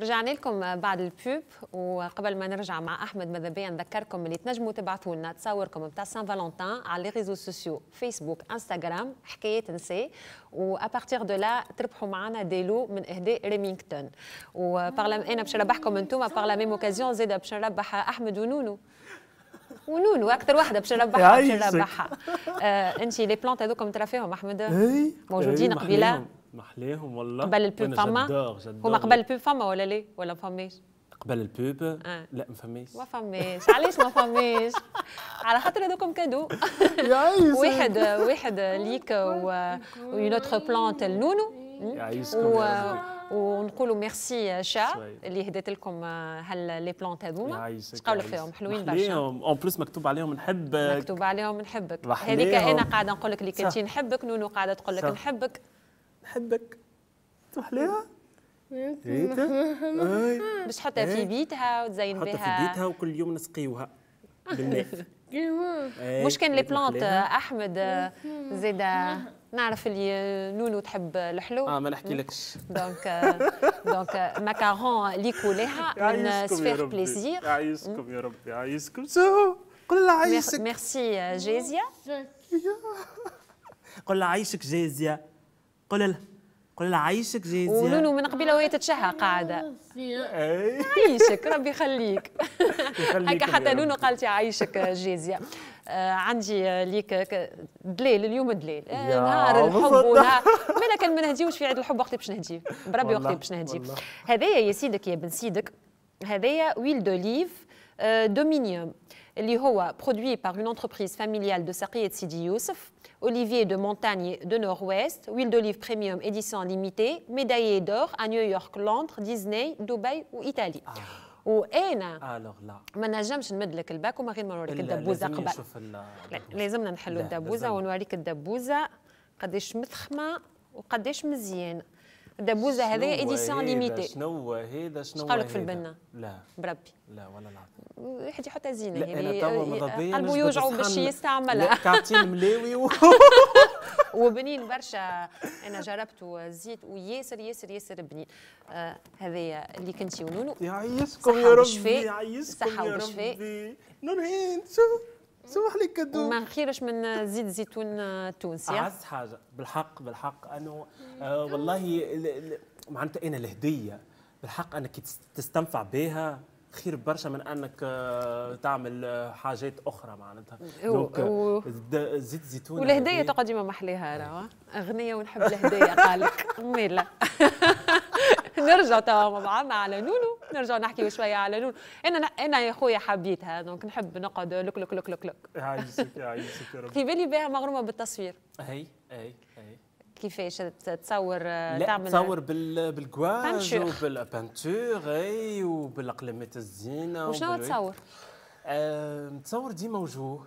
رجعنا لكم بعد البوب وقبل ما نرجع مع احمد ماذا بيا نذكركم اللي تنجموا تبعثوا لنا تصوركم بتاع سان فالونتان على لي ريزو سوسيو فيسبوك انستغرام حكايات نساء ابارتيغ دو لا تربحوا معنا دي لو من اهداء ريمينغتون و انا باش نربحكم انتم لا ميم اوكازيون زيد باش نربح احمد ونونو ونونو اكثر وحده باش نربحها باش نربحها آه انت لي بلانت هذوكم ترى فيهم احمد موجودين قبيله محليهم والله قبل البوب فما هما قبل البوب فما ولا ليه ولا فماش قبل البوب آه. لا ما فماش ما فماش علاش ما فماش على خاطر هذوكم كادو واحد واحد ليك وون اوتر بلانت النونو و... ونقولوا ميرسي شا اللي هديت لكم هال لي بلانت هذوما تقولك فيهم حلوين برشا اون بليس مكتوب عليهم نحبك مكتوب عليهم نحبك هذيك انا قاعده نقول لك اللي كنتي نحبك نونو قاعده تقول لك نحبك نحبك تروح لها باش تحطها في بيتها وتزين بها تحطها في بيتها وكل يوم نسقيوها بالماء مش كان لي بلانت احمد زيد نعرف اللي نونو تحب الحلو اه ما نحكي لكش دونك دونك ماكارون ليك لها من سفير بليزير يعيشكم يا ربي mm. يعيشكم سو قل لها ميرسي جيزيا euh, قل لها جيزيا قول لها قول لها عايشك زيد زياد ولولو من قبيله وهي تتشهى قاعده عايشك ربي يخليك هكا حتى لولو قالت عايشك جيزيا آه عندي ليك دليل اليوم دليل آه، نهار الحب ونهار كان ما نهديوش في عيد الحب وقت باش نهديه بربي وقت باش نهديه هذايا يا سيدك يا بن سيدك هذايا ويل دوليف دومينيوم اللي هو برودوي بار اون انتربريز فاميليال دو ساقية سيدي يوسف Olivier de Montagne de Nord-Ouest, huile d'olive premium édition limitée, médaillé d'or à New York, Londres, Disney, Dubaï ou Italie. Ah. وانا الوغ لا ما نجمش نمد لك الباك وما غير ما نوريك الدبوزه قبل لازمنا نحلوا الدبوزه ونوريك الدبوزه قداش مثخمه وقداش مزيانه دبوزه هذايا ايديسيون ليميتي شنو هذا شنو هذا في البنة لا بربي لا ولا لا واحد يحطها زينه يعني آه، قلبه يوجعه باش يستعملها كارتين ملاوي وبنين برشا انا جربته الزيت وياسر ياسر ياسر بنين آه هذايا اللي كنتي ونونو يعيسكم يا ربي يعيسكم يا ربي نور هند شوف سمح لي كدو ما خيرش من زيت زيتون التونسي اعز حاجه بالحق بالحق انه آه والله معناتها انا الهديه بالحق انك تستنفع بها خير برشا من انك آه، تعمل آه، حاجات اخرى معناتها دونك زيت زيتون والهديه تقعد ديما محليها اغنيه ونحب الهديه قالك ميلا نرجع توا معنا على نونو نرجع نحكي شويه على نونو انا انا يا خويا حبيتها دونك نحب نقعد لك لك لك لك لك يعيشك يعيشك يا ربي في بالي بها مغرومه بالتصوير اي اي اي كيفاش تصور آه، لا تعمل تصور بال بالكواج وبالبانتور اي وبالاقلامات الزينه وشنو تصور؟ آه، تصور ديما وجوه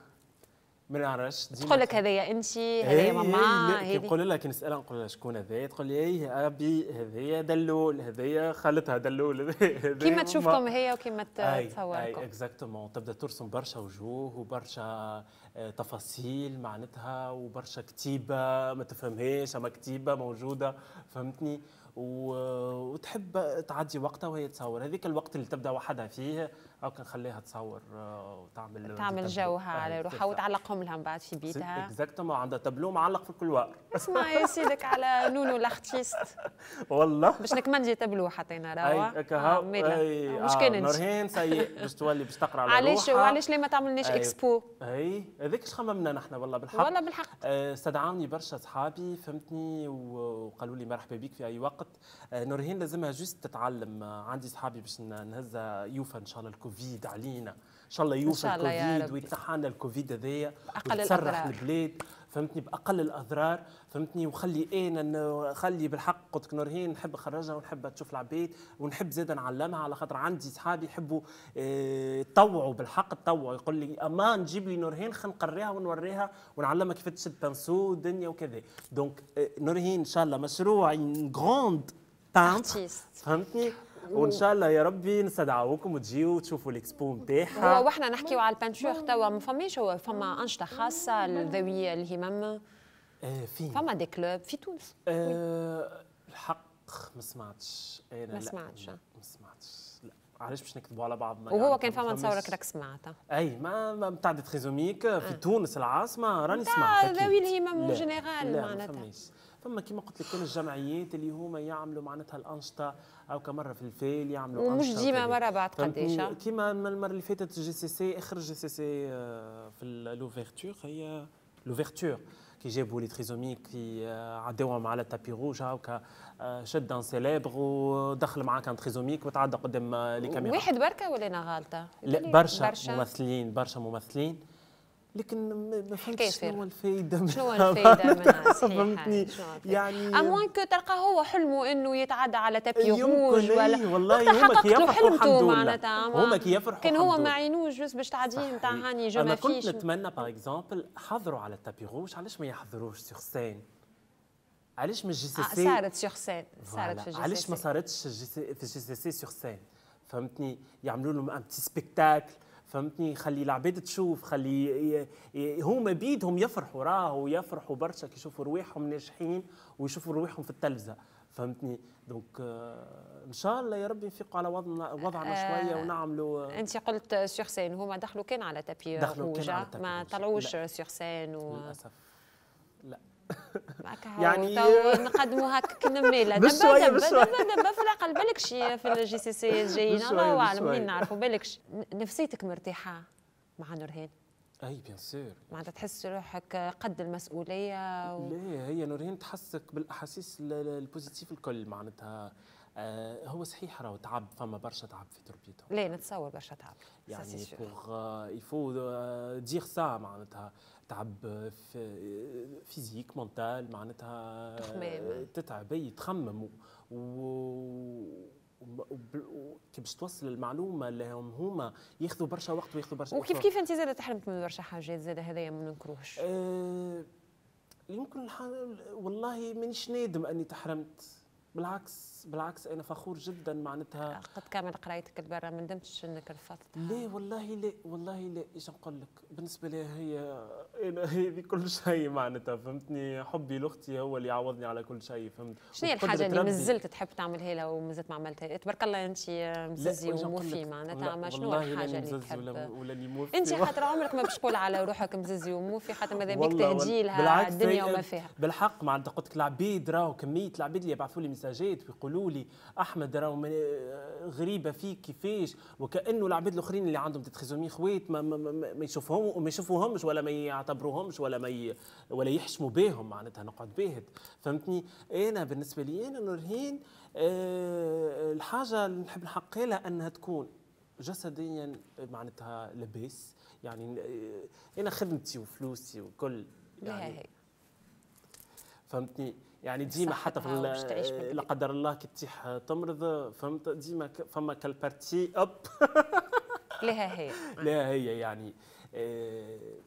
ما نعرفش تقول لك هذايا انت إيه، هذايا إيه، ماما كي نقول لها كي نسالها نقول لها شكون هذايا تقول لي ايه ابي هذايا دلول هذايا خالتها دلول كيما تشوفكم هي وكيما تصوركم اي اكزاكتومون تبدا ترسم برشا وجوه وبرشا آه، تفاصيل معناتها وبرشا كتيبه ما تفهمهاش اما كتيبه موجوده فهمتني وتحب تعدي وقتها وهي تصور هذيك الوقت اللي تبدا وحدها فيه ممكن نخليها تصور آه، وتعمل تعمل جوها على روحها وتعلقهم لها من بعد في بيتها اكزاكتومون عندها تابلو معلق في كل وقت اسمع يا سيدك على نونو لاختيست والله باش نكمنجي تابلو حطينا راهو اي هكا مش كان نورهين سي باش تولي باش تقرا على علاش وعلاش ليه ما تعملناش اكسبو اي هذاك اش خممنا نحن والله بالحق والله بالحق آه، استدعوني برشا صحابي فهمتني وقالوا لي مرحبا بك في اي وقت آه، نورهين لازمها جوست تتعلم عندي صحابي باش نهزها يوفا ان شاء الله الكوفيد الكوفيد علينا ان شاء الله يوفى إن شاء الله الكوفيد ويتنحانا الكوفيد هذايا وتسرح البلاد فهمتني باقل الاضرار فهمتني وخلي انا خلي بالحق قلت نورهين نحب نخرجها ونحب تشوف العباد ونحب زاد نعلمها على خاطر عندي صحابي يحبوا آه، يتطوعوا بالحق تطوعوا يقول لي اما نجيب لي نورهين خلينا نقريها ونوريها ونعلمها كيف تشد بانسو الدنيا وكذا دونك آه، نورهين ان شاء الله مشروع غروند بانت فهمتني وان شاء الله يا ربي نستدعوكم وتجيو وتشوفوا الاكسبو نتاعها وحنا نحكيو على البانشور توا ما فماش هو فما انشطه خاصه لذوي الهمم إيه، فين فما دي كلوب في تونس إيه، الحق ما سمعتش انا إيه، ما سمعتش ما سمعتش علاش باش نكذبوا على بعضنا وهو كان فما نصورك راك سمعت اي ما ما تاع تريزوميك في آه. تونس العاصمه راني سمعت ذوي الهمم جينيرال معناتها ثم كما قلت لك كان الجمعيات اللي هما يعملوا معناتها الانشطه او كمره في الفيل يعملوا انشطه ومش ديما مره بعد قديش آه. كما المره اللي فاتت جي سي سي اخر جي سي سي آه، في لوفيرتور هي لوفيرتور كي جابوا لي تريزومي كي آه، عداوهم على التابي روج هاكا شد ان سيليبر ودخل معاك ان تريزوميك وتعدى قدام لي كاميرا واحد بركه ولا انا غالطه؟ لا برشا, برشا ممثلين برشا ممثلين لكن ما فهمتش شنو هو الفائده شنو هو الفائده منها فهمتني يعني اموان كو تلقى هو حلمه انه يتعدى على تبيغوج إيه، ولا والله هما كي يفرحوا الحمد لله هما كي يفرحوا كان هو ما عينوش بس باش تعديه نتاع هاني جو ما فيش كنت نتمنى باغ اكزومبل حضروا على روج علاش ما يحضروش سيغ سين علاش ما جي سي سي آه، صارت سيغ سين صارت في الجي سي علاش ما صارتش في جي سي سي سيغ سين فهمتني يعملوا لهم ان بتي سبيكتاكل فهمتني خلي العباد تشوف خلي هما بيدهم يفرحوا راهو ويفرحوا برشا كي يشوفوا رواحهم ناجحين ويشوفوا رواحهم في التلفزه فهمتني دونك آه، ان شاء الله يا ربي نفيقوا على وضعنا وضعنا آه، شويه ونعملوا آه، انت قلت سيغ سين هما دخلوا كان على تابي دخلوا كان على ما طلعوش سيغ سين و... للاسف لا يعني نقدموا كنا نميله دابا دابا دابا في العقل شي في الجي سي سي جايين الله اعلم منين نعرفوا بالكش نفسيتك مرتاحه مع نورهان اي بيان سور معناتها تحس روحك قد المسؤوليه و... لا هي نورهان تحسك بالاحاسيس البوزيتيف الكل معناتها آه، هو صحيح راهو تعب فما برشا تعب في تربيته لا نتصور برشا تعب يعني بوغ يفو دير سا معناتها تعب فيزيك مونتال معناتها تخمام تتعب تخمم كي باش توصل المعلومه لهم هما ياخذوا برشا وقت وياخذوا برشا وكيف كيف انت زاد تحرمت من برشا حاجات زاد هذايا ما ننكروهش آه، يمكن والله مانيش نادم اني تحرمت بالعكس بالعكس انا فخور جدا معناتها قد كامل قرايتك لبرا ما ندمتش انك رفضتها لا والله لا والله لا ايش نقول لك بالنسبه لي هي انا هذه كل شيء معناتها فهمتني حبي لاختي هو اللي عوضني على كل شيء فهمت شنو هي الحاجه اللي مازلت تحب تعملها لها ومازلت ما عملتها تبارك الله انت مززي وموفي معناتها ما شنو الحاجه اللي تحب ولا, ولا موفي انت خاطر عمرك ما باش تقول على روحك مززي وموفي خاطر ماذا بيك تهدي لها الدنيا وما فيها بالحق معناتها قلت لك العبيد راهو كميه العبيد اللي يبعثوا لي مساجات ويقولوا يقولوا لي احمد راهو آه، غريبه فيك كيفاش وكانه العباد الاخرين اللي عندهم تتخيزومي خويت ما, ما, ما, ما يشوفهم وما يشوفوهمش ولا ما يعتبروهمش ولا ما ي... ولا يحشموا بهم معناتها نقعد باهت فهمتني انا بالنسبه لي انا نورهين أه الحاجه اللي نحب نحقق لها انها تكون جسديا معناتها لباس يعني آه، انا خدمتي وفلوسي وكل يعني فهمتني يعني ديما حتى في آه، لا قدر الله كي تطيح تمرض فهمت ديما فما كالبارتي اب لها هي لها هي يعني إيه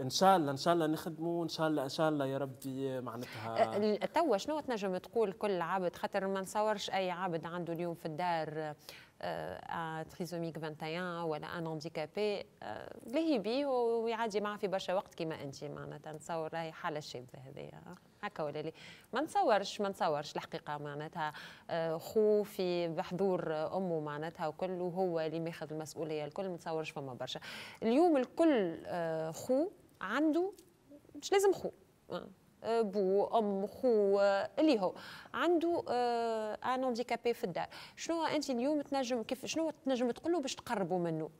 ان شاء الله ان شاء الله نخدموا ان شاء الله ان شاء الله يا ربي آه، معناتها أه، توا شنو تنجم تقول كل عبد خاطر ما نصورش اي عبد عنده اليوم في الدار آه،, آه تريزوميك 21 ولا ان هانديكابي آه لهي بيه ويعادي معاه في برشا وقت كيما انت معناتها نتصور راهي حاله شاذه هذايا هكا ولا لي ما نتصورش ما نتصورش الحقيقه معناتها آه خو في بحضور امه معناتها وكل وهو اللي ماخذ المسؤوليه الكل ما نتصورش فما برشا اليوم الكل آه، خو عنده مش لازم خو آه، بو ام خو آه، اللي هو عنده ان آه، هانديكابي في الدار شنو انت اليوم تنجم كيف شنو تنجم تقول له باش تقربوا منه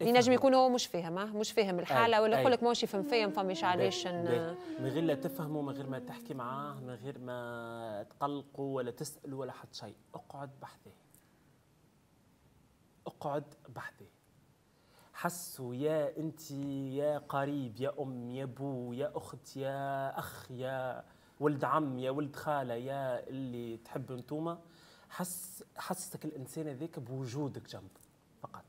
ينجم يكون هو مش فاهم مش فاهم الحاله أي. ولا يقول لك ماهوش فهم فيا ما فماش علاش من غير لا تفهمه من غير ما تحكي معاه من غير ما تقلقه ولا تساله ولا حتى شيء اقعد بحثه اقعد بحثه حسوا يا انت يا قريب يا ام يا بو يا اخت يا اخ يا ولد عم يا ولد خاله يا اللي تحبوا انتوما حس حسسك الانسان هذاك بوجودك جنبه فقط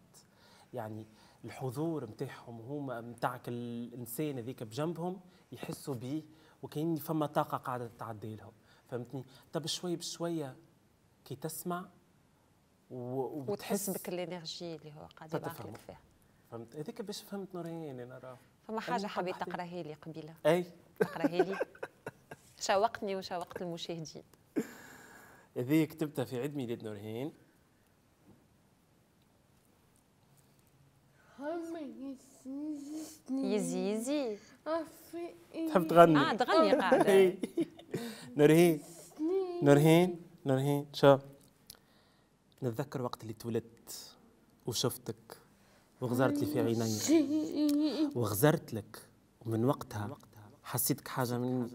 يعني الحضور نتاعهم هما نتاعك الانسان هذاك بجنبهم يحسوا بيه وكاين فما طاقه قاعده تعدي لهم فهمتني طب شوي بشويه كي تسمع وتحس بك الانرجي اللي هو قاعد يبعث لك فيها فهمت هذيك باش فهمت نورين يعني انا راه فما حاجه حبيت تقراها لي قبيله اي تقراها لي شوقتني وشوقت المشاهدين هذه كتبتها في عيد ميلاد نورهان يزي يزي تحب تغني اه تغني آه. قاعده نورهين نورهين نورهين شو نتذكر وقت اللي تولدت وشفتك وغزرت لي في عيني وغزرت لك ومن وقتها حسيتك حاجه مني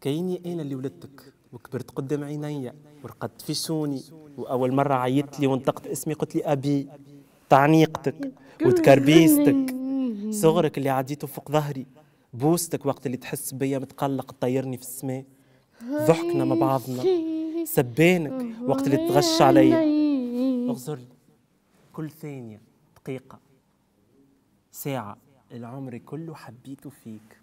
كيني انا اللي ولدتك وكبرت قدام عيني ورقدت في شوني واول مره عيطت لي وانطقت اسمي قلت لي ابي تعنيقتك وتكربيستك صغرك اللي عديته فوق ظهري بوستك وقت اللي تحس بيا متقلق تطيرني في السماء ضحكنا مع بعضنا سبانك وقت اللي تغش علي اغزر لي كل ثانيه دقيقة ساعة العمر كله حبيته فيك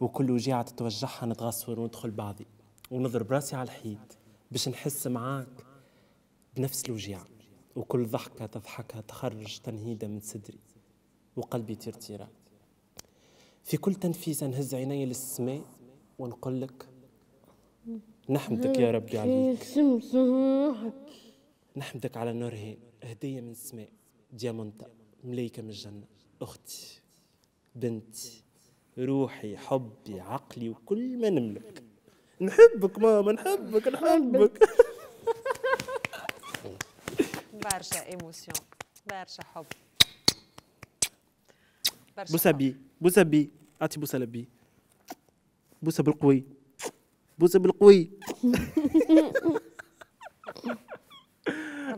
وكل وجيعة تتوجعها نتغصور وندخل بعضي ونضرب راسي على الحيط باش نحس معاك بنفس الوجيعة وكل ضحكة تضحكها تخرج تنهيدة من صدري وقلبي ترتيرة في كل تنفيسة نهز عيني للسماء ونقول لك نحمدك يا ربي عليك نحمدك على نورهين هدية من السماء ديامونتا ملايكة من الجنة أختي بنتي روحي حبي عقلي وكل ما نملك نحبك ماما نحبك نحبك برشا ايموسيون برشا حب برشا بوسه بي بوسه بي اعطي بوسه لبي بوسه بالقوي بوسه بالقوي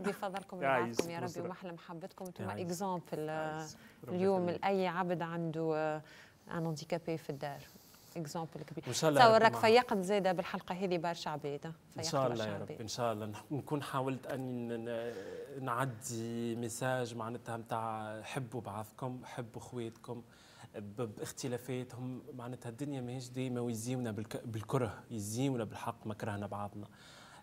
ربي يفضلكم يا ربي ومحل محبتكم انتم اكزامبل آه، اليوم لاي عبد عنده ان آه، هانديكابي في الدار اكزامبل كبير ان شاء الله راك فيقت زاده بالحلقه هذه برشا عباد ان شاء الله يا رب ان شاء الله نكون حاولت اني نعدي ميساج معناتها نتاع حبوا بعضكم حبوا خواتكم باختلافاتهم معناتها الدنيا ماهيش ديما ويزيونا بالكره يزيونا بالحق ما كرهنا بعضنا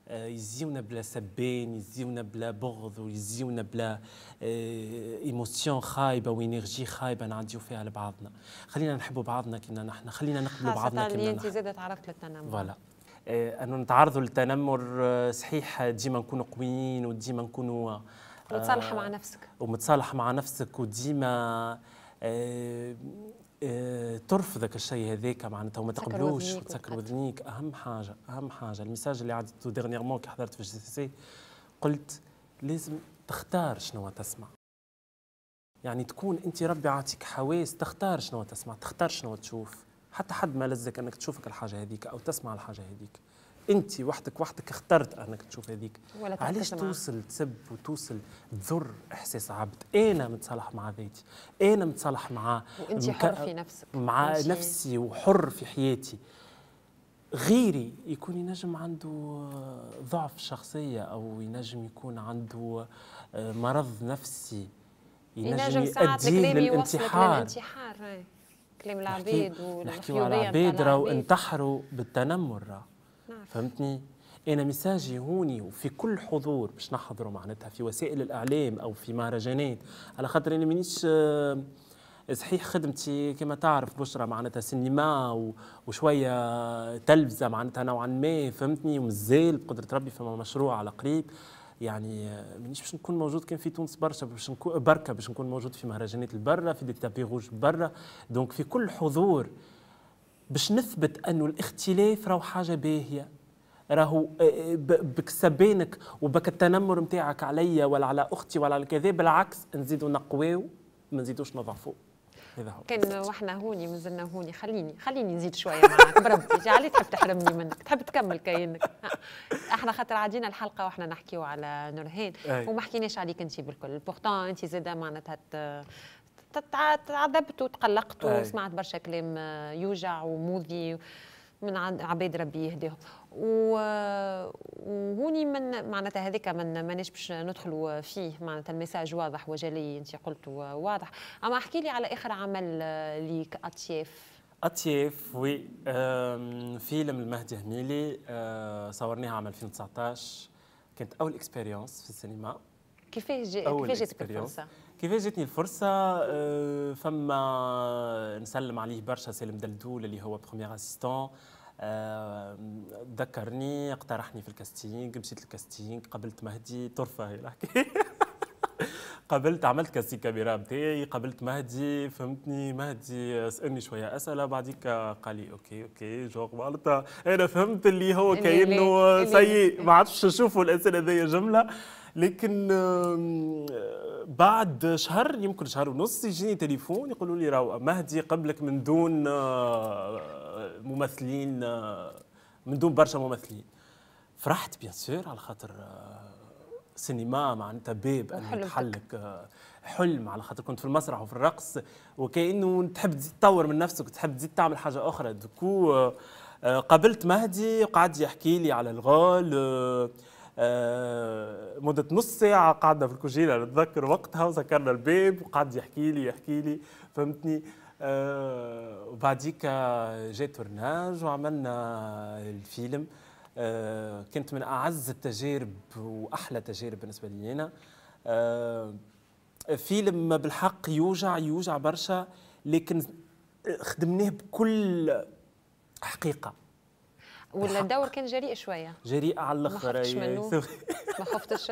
آه، يزيونا بلا سبين يزيونا بلا بغض ويزيونا بلا ايموسيون آه، خايبه وانرجي خايبه نعديو فيها لبعضنا خلينا نحبوا بعضنا كيما نحن خلينا نقبلوا بعضنا كيما نحن انت زاده تعرضت للتنمر فوالا آه، انه نتعرضوا للتنمر صحيح ديما نكونوا قويين وديما نكونوا متصالحه مع نفسك ومتصالحه مع نفسك وديما آه، ترفضك الشيء هذاك معناتها وما تقبلوش وتسكر وذنيك اهم حاجه اهم حاجه المساج اللي عدته ديرنييرمون كي حضرت في الجي سي قلت لازم تختار شنو تسمع يعني تكون انت ربي عاطيك حواس تختار شنو تسمع تختار شنو تشوف حتى حد ما لزك انك تشوفك الحاجه هذيك او تسمع الحاجه هذيك انت وحدك وحدك اخترت انك تشوف هذيك علاش توصل تسب وتوصل تضر احساس عبد انا متصالح مع ذاتي انا متصالح مع وانت مك... حر في نفسك مع ماشي. نفسي وحر في حياتي غيري يكون ينجم عنده ضعف شخصيه او ينجم يكون عنده آه، مرض نفسي ينجم يؤدي للانتحار كلام العبيد نحكي نحكيو على العبيد راهو انتحروا بالتنمر راهو فهمتني انا ميساجي هوني وفي كل حضور باش نحضره معناتها في وسائل الاعلام او في مهرجانات على خاطر انا مانيش آه، صحيح خدمتي كما تعرف بشرى معناتها سينما وشويه تلفزه معناتها نوعا ما فهمتني ومازال بقدره ربي فما مشروع على قريب يعني آه، مانيش باش نكون موجود كان في تونس برشا باش نكون بركه باش نكون موجود في مهرجانات البرة في دي تابيروج برا دونك في كل حضور باش نثبت انه الاختلاف راهو حاجه باهيه راهو آه، آه، بكسبانك وبك التنمر نتاعك عليا ولا على اختي ولا على كذا بالعكس نزيدوا نقواو ما نزيدوش نضعفوا هذا هو كان وحنا هوني مازلنا هوني خليني خليني نزيد شويه معك بربي علي تحب تحرمني منك تحب تكمل كاينك احنا خاطر عدينا الحلقه واحنا نحكيو على نورهان وما حكيناش عليك انت بالكل بورتون انت زاده معناتها تعذبت وتقلقت وسمعت برشا كلام آه، يوجع وموذي من عباد ربي يهديهم وهوني من معناتها هذاك من ماناش باش ندخلوا فيه معناتها المساج واضح وجلي انت قلته واضح اما احكي لي على اخر عمل ليك اطياف اطياف وي فيلم المهدي هميلي آه، صورناه عام 2019 كانت اول اكسبيريونس في السينما كيفاش كيفاش جاتك الفرصه؟ كيف جاتني الفرصه آه، فما نسلم عليه برشا سالم دلدول اللي هو بروميير اسيستون آه، ذكرني اقترحني في الكاستينج مشيت الكاستينج قبلت مهدي طرفه هي الحكايه قابلت عملت كاسي كاميرا بتاعي قابلت مهدي فهمتني مهدي سالني شويه اسئله بعديك قال لي اوكي اوكي جوغ معناتها انا فهمت اللي هو كانه سيء ما عرفتش نشوفوا الانسان هذايا جمله لكن بعد شهر يمكن شهر ونص يجيني تليفون يقولوا لي راهو مهدي قبلك من دون آه، ممثلين آه، من دون برشا ممثلين فرحت بيان سور على خاطر آه، سينما معناتها باب ان آه، حلم على خاطر كنت في المسرح وفي الرقص وكانه تحب تزيد تطور من نفسك تحب تزيد تعمل حاجه اخرى دوكو آه، آه، قابلت مهدي وقعد يحكي لي على الغال مدة نص ساعة قعدنا في الكوجينة نتذكر وقتها وسكرنا الباب وقعد يحكي لي يحكي لي فهمتني وبعديك جاء تورناج وعملنا الفيلم آه، كانت من اعز التجارب واحلى تجارب بالنسبه لي انا آه، فيلم بالحق يوجع يوجع برشا لكن خدمناه بكل حقيقه ولا الدور كان جريء شويه جريء على الاخر ما خفتش ما خفتش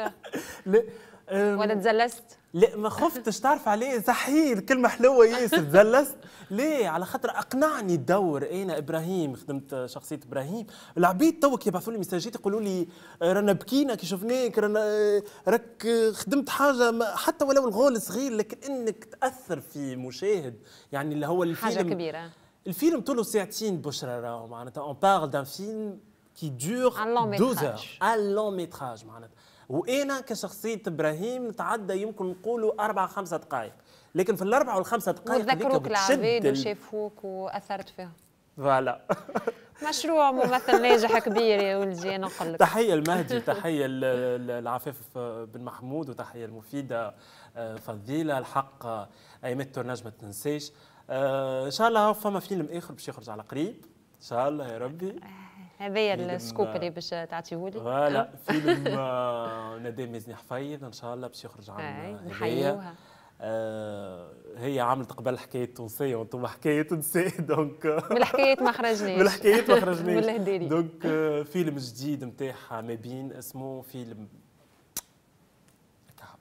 لا ولا تزلست؟ لا ما خفتش تعرف عليه صحيح كلمة حلوة ياسر تزلست ليه على خاطر أقنعني الدور أنا إبراهيم خدمت شخصية إبراهيم العبيد تو يبعثوا لي مساجات يقولوا لي رانا بكينا كي شفناك رانا راك خدمت حاجة حتى ولو الغول صغير لكن إنك تأثر في مشاهد يعني اللي هو الفيلم حاجة كبيرة الفيلم طوله ساعتين بشرى راهو معناتها اون بارل دان فيلم كي دور 12 heures ان لون ميتراج معناتها وانا كشخصيه ابراهيم تعدى يمكن نقولوا اربع خمسه دقائق لكن في الاربع والخمسه دقائق وذكروك العباد وشافوك واثرت فيهم فوالا مشروع ممثل ناجح كبير يا ولدي انا نقول لك تحيه المهدي تحيه العفاف بن محمود وتحيه المفيده آه، فضيله الحق ايمت آه، نجمة ما تنساش آه، ان شاء الله فما فيلم اخر باش يخرج على قريب ان شاء الله يا ربي هذايا السكوب اللي باش تعطيهولي فوالا فيلم ندام مزني حفيظ ان شاء الله باش يخرج عن نحيوها آه، هي عملت قبل حكايه تونسيه وانتم حكايه تونسيه دونك من الحكايات ما خرجناش من الحكايات ما خرجناش دونك آه، فيلم جديد نتاعها ما بين اسمه فيلم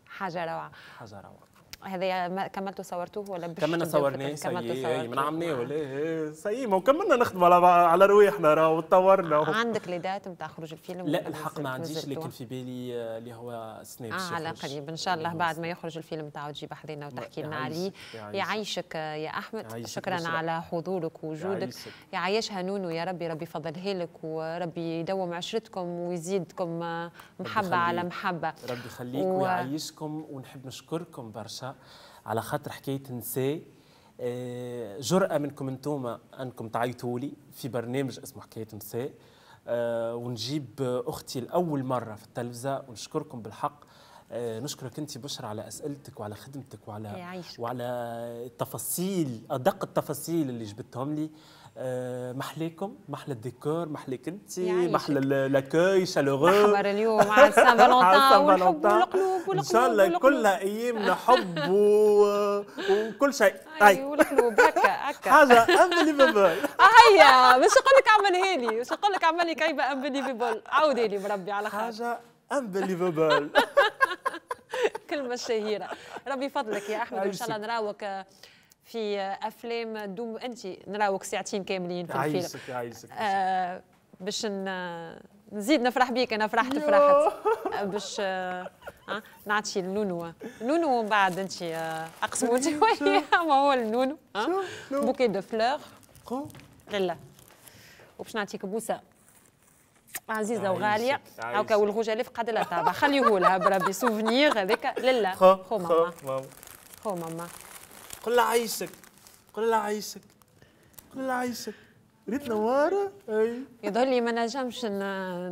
حاجه روعه حاجه روعه هذا كملتوا صورتوه ولا بش كملنا صورناه سيي من عمناه ولا سيي ما كملنا نخدم على على رواحنا راه وتطورنا عندك ليدات نتاع خروج الفيلم لا الحق ما عنديش لكن في بالي آه، اللي هو سناب اه على قريب ان شاء الله بعد ما يخرج الفيلم تاعو تجيب حضينا وتحكي لنا عليه يعيشك يا احمد شكرا على حضورك ووجودك يعيشها نونو يا ربي ربي يفضلها لك وربي يدوم عشرتكم ويزيدكم آه، محبه على محبه ربي يخليك ويعيشكم ونحب نشكركم برشا على خاطر حكايه نساء آه، جرأة منكم انتوما انكم تعيطوا لي في برنامج اسمه حكايه نساء آه، ونجيب اختي لاول مره في التلفزه ونشكركم بالحق آه، نشكرك انت بشرى على اسئلتك وعلى خدمتك وعلى يعيشك. وعلى التفاصيل ادق التفاصيل اللي جبتهم لي آه، محليكم محل الديكور محلك انت محل يعني لاكوي شالوغو نحضر اليوم على سان فالونتان والحب والقلوب والقلوب ان شاء الله كلها ايامنا حب وكل شيء اي طيب. والقلوب هكا هكا حاجه انبليفبل هيا مش نقول لك عملها لي مش نقول لك عملي كيبه انبليفبل عاودي لي بربي على خاطر حاجه انبليفبل كلمه شهيره ربي فضلك يا احمد ان شاء الله نراوك في افلام دوم انت نراوك ساعتين كاملين في الفيلم عايزك عايزك آه باش نزيد نفرح بيك انا فرحت فرحت آه، باش آه،, آه نعطي لنونو نونو ومن بعد انت آه، اقسموا انت ما هو النونو بوكي دو فلور لا وباش نعطيك بوسه عزيزه وغاليه هاكا والغجاليف قد لا خليه خليهولها بربي سوفنيغ هذاك لا خو ماما خو ماما قل لها عايشك قل لها عايشك قل لها عايشك ريت نوارة اي يظهر لي ما نجمش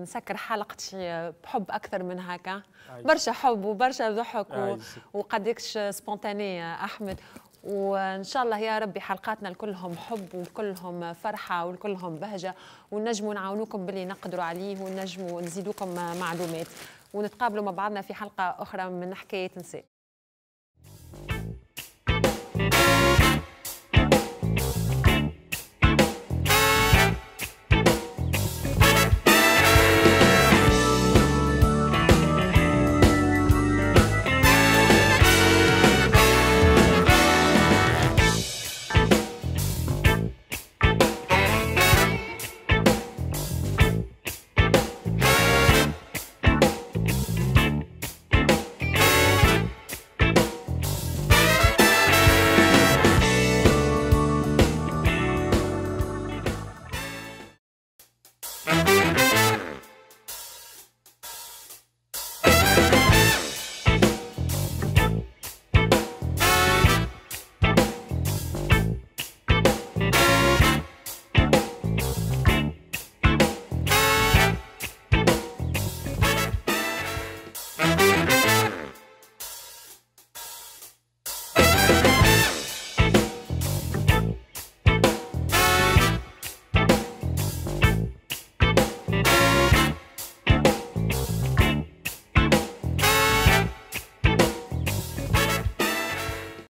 نسكر حلقتي بحب اكثر من هكا برشا حب وبرشا ضحك و... وقديكش سبونتانيه احمد وان شاء الله يا ربي حلقاتنا كلهم حب وكلهم فرحه وكلهم بهجه ونجموا نعاونوكم باللي نقدروا عليه ونجموا نزيدوكم معلومات ونتقابلوا مع بعضنا في حلقه اخرى من حكايه نساء